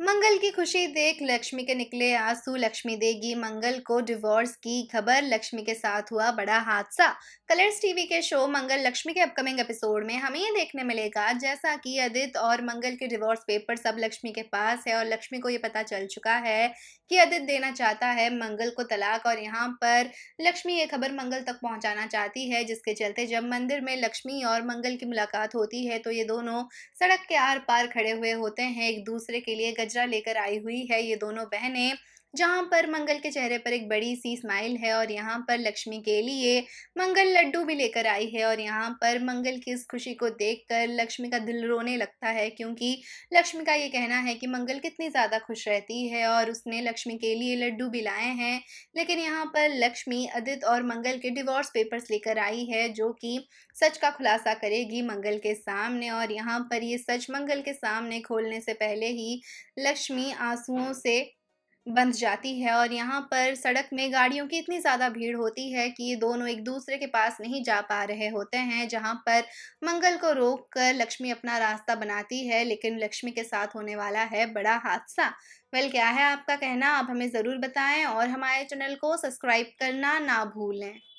मंगल की खुशी देख लक्ष्मी के निकले आंसू लक्ष्मी देगी मंगल को डिवोर्स की खबर लक्ष्मी के साथ हुआ बड़ा हादसा कलर्स टीवी के शो मंगल लक्ष्मी के अपकमिंग एपिसोड में हमें ये देखने मिलेगा जैसा कि अदित और मंगल के डिवोर्स पेपर सब लक्ष्मी के पास है और लक्ष्मी को ये पता चल चुका है कि अदित देना चाहता है मंगल को तलाक और यहाँ पर लक्ष्मी ये खबर मंगल तक पहुँचाना चाहती है जिसके चलते जब मंदिर में लक्ष्मी और मंगल की मुलाकात होती है तो ये दोनों सड़क के आर पार खड़े हुए होते हैं एक दूसरे के लिए गजरा लेकर आई हुई है ये दोनों बहनें जहाँ पर मंगल के चेहरे पर एक बड़ी सी स्माइल है और यहाँ पर लक्ष्मी के लिए मंगल लड्डू भी लेकर आई है और यहाँ पर मंगल की इस खुशी को देखकर लक्ष्मी का दिल रोने लगता है क्योंकि लक्ष्मी का ये कहना है कि मंगल कितनी ज़्यादा खुश रहती है और उसने लक्ष्मी के लिए लड्डू भी लाए हैं लेकिन यहाँ पर लक्ष्मी अदित और मंगल के डिवोर्स पेपर्स लेकर आई है जो कि सच का खुलासा करेगी मंगल के सामने और यहाँ पर ये सच मंगल के सामने खोलने से पहले ही लक्ष्मी आंसुओं से बंध जाती है और यहाँ पर सड़क में गाड़ियों की इतनी ज़्यादा भीड़ होती है कि दोनों एक दूसरे के पास नहीं जा पा रहे होते हैं जहाँ पर मंगल को रोक कर लक्ष्मी अपना रास्ता बनाती है लेकिन लक्ष्मी के साथ होने वाला है बड़ा हादसा वेल क्या है आपका कहना आप हमें ज़रूर बताएं और हमारे चैनल को सब्सक्राइब करना ना भूलें